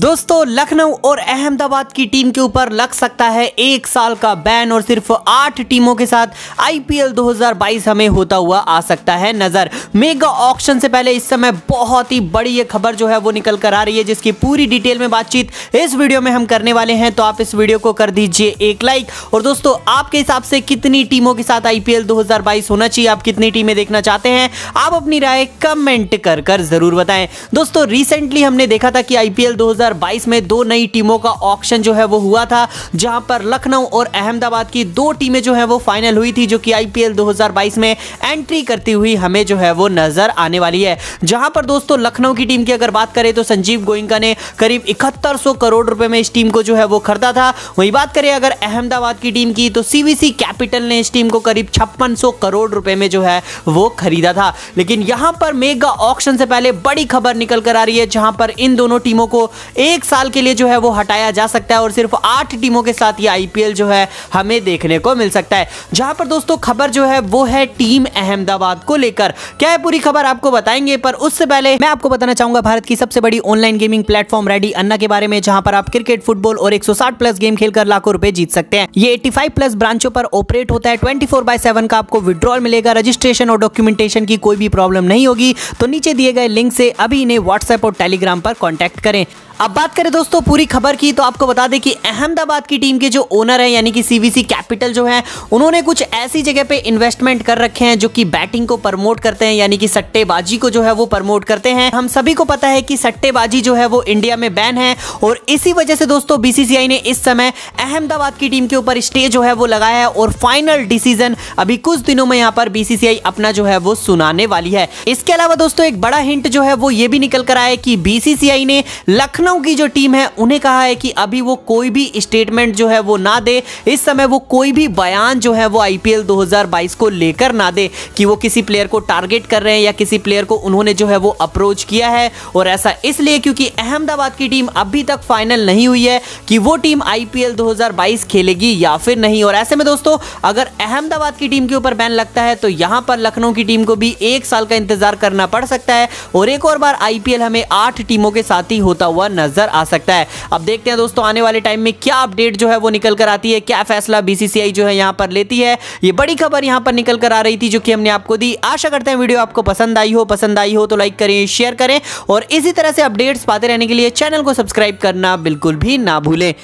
दोस्तों लखनऊ और अहमदाबाद की टीम के ऊपर लग सकता है एक साल का बैन और सिर्फ आठ टीमों के साथ आईपीएल 2022 हमें होता हुआ आ सकता है नजर मेगा ऑक्शन से पहले इस समय बहुत ही बड़ी ये खबर जो है वो निकल कर आ रही है जिसकी पूरी डिटेल में बातचीत इस वीडियो में हम करने वाले हैं तो आप इस वीडियो को कर दीजिए एक लाइक और दोस्तों आपके हिसाब से कितनी टीमों के साथ आई पी होना चाहिए आप कितनी टीमें देखना चाहते हैं आप अपनी राय कमेंट कर कर जरूर बताएं दोस्तों रिसेंटली हमने देखा था कि आई पी 2022 में दो नई टीमों का ऑक्शन जो है वो हुआ था जहां पर लखनऊ और अहमदाबाद की दो टीमें जो है वो फाइनल हुई थी जो कि आईपीएल 2022 में एंट्री करती हुई हमें जो है वो नजर आने वाली है जहां पर दोस्तों लखनऊ की टीम की अगर बात करें तो संजीव गोइंका ने करीब इकहत्तर करोड़ रुपए में इस टीम को जो है वो खरीदा था वही बात करें अगर अहमदाबाद की टीम की तो सीवीसी कैपिटल ने इस टीम को करीब छप्पन करोड़ रुपए में जो है वो खरीदा था लेकिन यहां पर मेगा ऑप्शन से पहले बड़ी खबर निकल कर आ रही है जहां पर इन दोनों टीमों को एक साल के लिए जो है वो हटाया जा सकता है और सिर्फ आठ टीमों के साथ ये आईपीएल जो है हमें देखने को मिल सकता है जहां पर दोस्तों खबर जो है वो है टीम अहमदाबाद को लेकर क्या है पूरी खबर आपको बताएंगे पर उससे पहले मैं आपको बताना चाहूंगा भारत की सबसे बड़ी online gaming platform Reddy Anna के बारे में जहां पर आप क्रिकेट फुटबॉल और 160 प्लस गेम खेलकर लाखों रुपए जीत सकते हैं ये 85 प्लस ब्रांचों पर ऑपरेट होता है 24 फोर बाय सेवन का आपको विड्रॉल मिलेगा रजिस्ट्रेशन और डॉक्यूमेंटेशन की कोई भी प्रॉब्लम नहीं होगी तो नीचे दिए गए लिंक से अभी इन्हें व्हाट्सएप और टेलीग्राम पर कॉन्टेक्ट करें अब बात करें दोस्तों पूरी खबर की तो आपको बता दें कि अहमदाबाद की टीम के जो ओनर है यानी कि सीवीसी कैपिटल जो है उन्होंने कुछ ऐसी जगह पे इन्वेस्टमेंट कर रखे हैं जो कि बैटिंग को प्रमोट करते हैं यानी कि सट्टेबाजी को जो है वो प्रमोट करते हैं हम सभी को पता है कि सट्टेबाजी जो है वो इंडिया में बैन है और इसी वजह से दोस्तों बीसीसीआई ने इस समय अहमदाबाद की टीम के ऊपर स्टे जो है वो लगाया है और फाइनल डिसीजन अभी कुछ दिनों में यहाँ पर बीसीसीआई अपना जो है वो सुनाने वाली है इसके अलावा दोस्तों एक बड़ा हिंट जो है वो ये भी निकल कर आया कि बीसीसीआई ने लखनऊ लखनऊ की जो टीम है उन्हें कहा है कि अभी वो कोई भी स्टेटमेंट जो है वो ना दे इस समय वो कोई भी बयान जो है वो आईपीएल 2022 को लेकर ना दे कि वो किसी प्लेयर को टारगेट कर रहे हैं या किसी प्लेयर को उन्होंने जो है वो अप्रोच किया है और ऐसा इसलिए क्योंकि अहमदाबाद की टीम अभी तक फाइनल नहीं हुई है कि वो टीम आईपीएल 2022 खेलेगी या फिर नहीं और ऐसे में दोस्तों अगर अहमदाबाद की टीम के ऊपर बैन लगता है तो यहां पर लखनऊ की टीम को भी एक साल का इंतजार करना पड़ सकता है और एक और बार आईपीएल हमें आठ टीमों के साथ ही होता हुआ नजर नजर आ सकता है अब देखते हैं दोस्तों आने वाले टाइम में क्या अपडेट जो है वो निकल कर आती है क्या फैसला बीसीसीआई जो है यहाँ पर लेती है ये बड़ी खबर यहाँ पर निकल कर आ रही थी जो कि हमने आपको दी आशा करते हैं वीडियो आपको पसंद आई हो पसंद आई हो तो लाइक करें शेयर करें और इसी तरह से अपडेट्स पाते रहने के लिए चैनल को सब्सक्राइब करना बिल्कुल भी ना भूलें